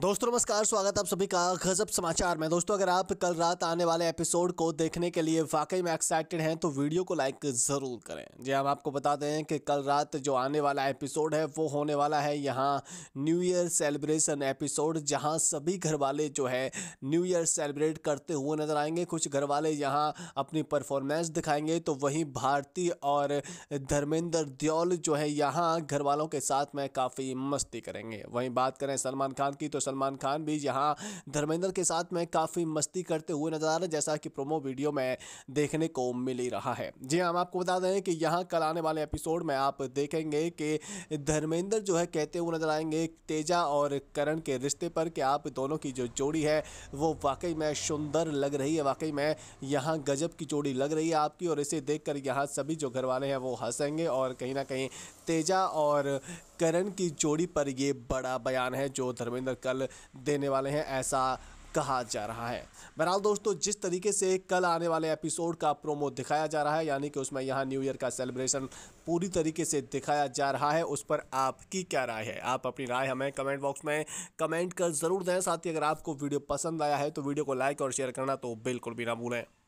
दोस्तों नमस्कार स्वागत आप सभी का गजब समाचार में दोस्तों अगर आप कल रात आने वाले एपिसोड को देखने के लिए वाकई में एक्साइटेड हैं तो वीडियो को लाइक ज़रूर करें जी हाँ, हम आपको बताते हैं कि कल रात जो आने वाला एपिसोड है वो होने वाला है यहाँ न्यू ईयर सेलिब्रेशन एपिसोड जहाँ सभी घर वाले जो है न्यू ईयर सेलिब्रेट करते हुए नजर आएंगे कुछ घर वाले यहाँ अपनी परफॉर्मेंस दिखाएंगे तो वहीं भारती और धर्मेंद्र दियोल जो है यहाँ घर वालों के साथ में काफ़ी मस्ती करेंगे वहीं बात करें सलमान खान की तो सलमान खान भी यहाँ धर्मेंद्र के साथ में काफ़ी मस्ती करते हुए नजर आ रहे जैसा कि प्रोमो वीडियो में देखने को मिल ही रहा है जी हाँ, हम आपको बता दें कि यहाँ कल आने वाले एपिसोड में आप देखेंगे कि धर्मेंद्र जो है कहते हुए नजर आएंगे तेजा और करण के रिश्ते पर कि आप दोनों की जो जोड़ी है वो वाकई में सुंदर लग रही है वाकई में यहाँ गजब की जोड़ी लग रही है आपकी और इसे देखकर यहाँ सभी जो घर वाले हैं वो हंसेंगे और कहीं ना कहीं तेजा और करण की जोड़ी पर ये बड़ा बयान है जो धर्मेंद्र कल देने वाले हैं ऐसा कहा जा रहा है बहरहाल दोस्तों जिस तरीके से कल आने वाले एपिसोड का प्रोमो दिखाया जा रहा है यानी कि उसमें यहाँ न्यू ईयर का सेलिब्रेशन पूरी तरीके से दिखाया जा रहा है उस पर आपकी क्या राय है आप अपनी राय हमें कमेंट बॉक्स में कमेंट कर ज़रूर दें साथ ही अगर आपको वीडियो पसंद आया है तो वीडियो को लाइक और शेयर करना तो बिल्कुल भी ना भूलें